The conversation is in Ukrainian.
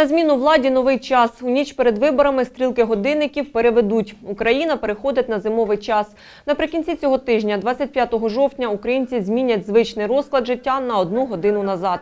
На зміну владі новий час. У ніч перед виборами стрілки годинників переведуть. Україна переходить на зимовий час. Наприкінці цього тижня, 25 жовтня, українці змінять звичний розклад життя на одну годину назад.